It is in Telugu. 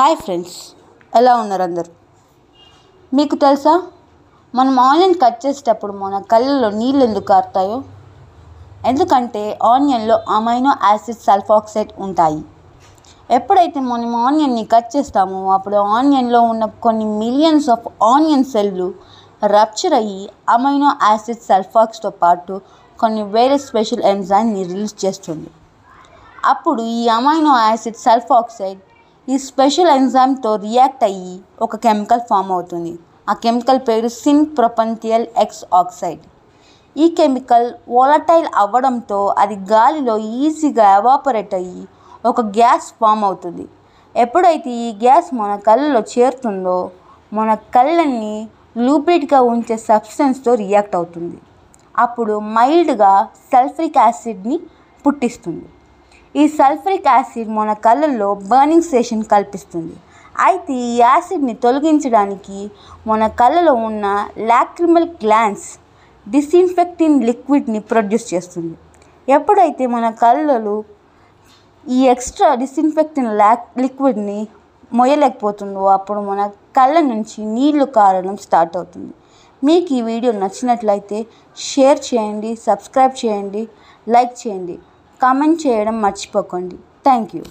హాయ్ ఫ్రెండ్స్ ఎలా ఉన్నారు అందరు మీకు తెలుసా మనం ఆనియన్ కట్ చేసేటప్పుడు మన కళ్ళలో నీళ్ళు ఎందుకు కారుతాయో ఎందుకంటే ఆనియన్లో అమైనో యాసిడ్ సల్ఫాక్సైడ్ ఉంటాయి ఎప్పుడైతే మనం ఆనియన్ని కట్ చేస్తామో అప్పుడు ఆనియన్లో ఉన్న కొన్ని millions of onion cells rupture అయ్యి అమైనో యాసిడ్ సల్ఫాక్స్తో పాటు కొన్ని వేరే స్పెషల్ ఎంజైన్ని రిలీజ్ చేస్తుంది అప్పుడు ఈ అమైనో యాసిడ్ సల్ఫాక్సైడ్ ఈ స్పెషల్ ఎంజైమ్తో రియాక్ట్ అయ్యి ఒక కెమికల్ ఫామ్ అవుతుంది ఆ కెమికల్ పేరు సిన్ ప్రొపంథియల్ ఎక్స్ ఆక్సైడ్ ఈ కెమికల్ ఓలటైల్ అవ్వడంతో అది గాలిలో ఈజీగా ఎవాపరేట్ అయ్యి ఒక గ్యాస్ ఫామ్ అవుతుంది ఎప్పుడైతే ఈ గ్యాస్ మన కళ్ళలో చేరుతుందో మన కళ్ళని లూబ్రిడ్గా ఉంచే సబ్స్టెన్స్తో రియాక్ట్ అవుతుంది అప్పుడు మైల్డ్గా సల్ఫ్రిక్ యాసిడ్ని పుట్టిస్తుంది ఈ సల్ఫరిక్ యాసిడ్ మన కళ్ళల్లో బర్నింగ్ సెషన్ కల్పిస్తుంది అయితే ఈ యాసిడ్ని తొలగించడానికి మన కళ్ళలో ఉన్న లాక్రిమల్ గ్లాన్స్ డిస్ఇన్ఫెక్టింగ్ లిక్విడ్ని ప్రొడ్యూస్ చేస్తుంది ఎప్పుడైతే మన కళ్ళలు ఈ ఎక్స్ట్రా డిస్ఇన్ఫెక్టింగ్ లాక్ లిక్విడ్ని మొయ్యలేకపోతుందో అప్పుడు మన కళ్ళ నుంచి నీళ్లు కారడం స్టార్ట్ అవుతుంది మీకు ఈ వీడియో నచ్చినట్లయితే షేర్ చేయండి సబ్స్క్రైబ్ చేయండి లైక్ చేయండి కామెంట్ చేయడం మర్చిపోకండి థ్యాంక్ యూ